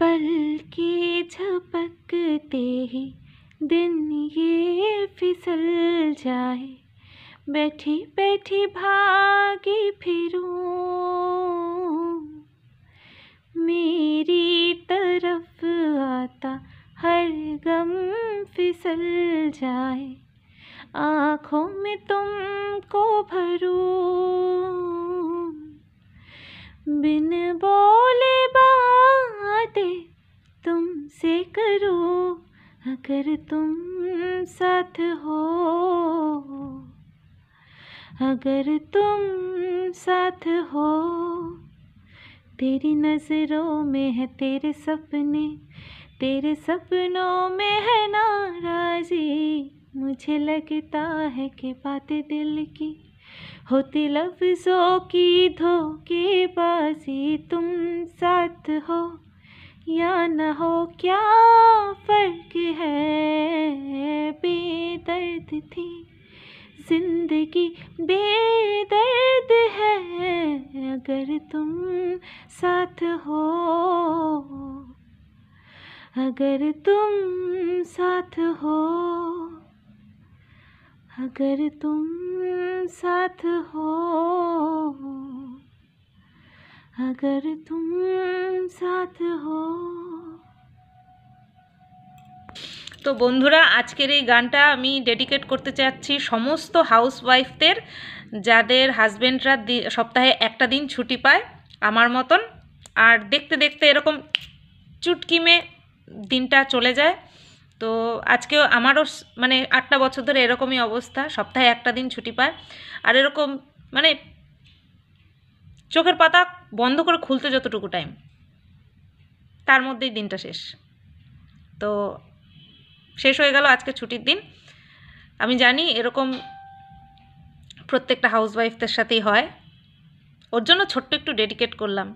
पल के झपकते ही दिन ये फिसल जाए बैठी बैठी भागी फिरूं मेरी तरफ आता हर गम फिसल जाए आँखों में तुमको भरूं बिन बोल से करो अगर तुम साथ हो अगर तुम साथ हो तेरी नज़रों में है तेरे सपने तेरे सपनों में है नाराजी मुझे लगता है कि बातें दिल की होती लफ्ज़ों की धोखेबाजी तुम साथ हो या न हो क्या फ़र्क है बेदर्द थी जिंदगी बेदर्द है अगर तुम साथ हो अगर तुम साथ हो अगर तुम साथ हो अगर तुम साथ हो তো বন্ধুরা আজকের এই গানটা আমি ডেডিকেট করতে চাচ্ছি সমস্ত হাউসওয়াইফদের যাদের হাজব্যান্ডরা সপ্তাহে একটা দিন ছুটি পায় আমার মতন আর দেখতে দেখতে এরকম চুটকিমে দিনটা চলে যায় তো আজকেও আমারও মানে আটটা বছর ধরে এরকমই অবস্থা সপ্তাহে একটা দিন ছুটি পায় আর এরকম মানে চোখের পাতা বন্ধ করে খুলতে যতটুকু টাইম তার মধ্যেই দিনটা শেষ তো শেষ হয়ে গেল আজকে ছুটির দিন আমি জানি এরকম প্রত্যেকটা হাউসওয়াইফদের সাথেই হয় ওর জন্য ছোট্ট একটু ডেডিকেট করলাম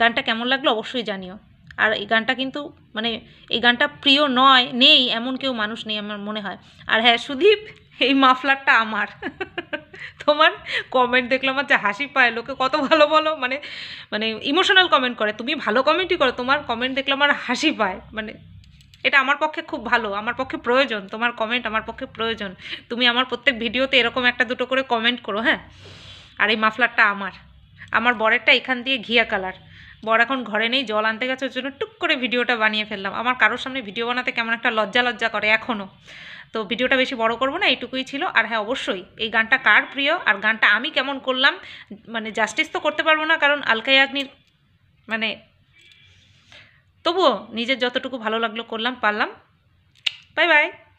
গানটা কেমন লাগলো অবশ্যই জানিও আর এই গানটা কিন্তু মানে এই গানটা প্রিয় নয় নেই এমন কেউ মানুষ নেই আমার মনে হয় আর হ্যাঁ সুদীপ এই মাফলারটা আমার তোমার কমেন্ট দেখলে আমার যে হাসি পায় লোকে কত ভালো বলো মানে মানে ইমোশনাল কমেন্ট করে তুমি ভালো কমেন্টই করো তোমার কমেন্ট দেখলে আমার হাসি পায় মানে এটা আমার পক্ষে খুব ভালো আমার পক্ষে প্রয়োজন তোমার কমেন্ট আমার পক্ষে প্রয়োজন তুমি আমার প্রত্যেক ভিডিওতে এরকম একটা দুটো করে কমেন্ট করো হ্যাঁ আর এই মাফলারটা আমার আমার বরেরটা এখান দিয়ে ঘিয়া কালার বর এখন ঘরে নেই জল আনতে গেছে ওর জন্য টুক করে ভিডিওটা বানিয়ে ফেললাম আমার কারোর সামনে ভিডিও বানাতে কেমন একটা লজ্জা লজ্জা করে এখনও তো ভিডিওটা বেশি বড় করব না এইটুকুই ছিল আর হ্যাঁ অবশ্যই এই গানটা কার প্রিয় আর গানটা আমি কেমন করলাম মানে জাস্টিস তো করতে পারবো না কারণ আলকাই আগ্নির মানে তবুও নিজের যতটুকু ভালো লাগলো করলাম পারলাম বাই বাই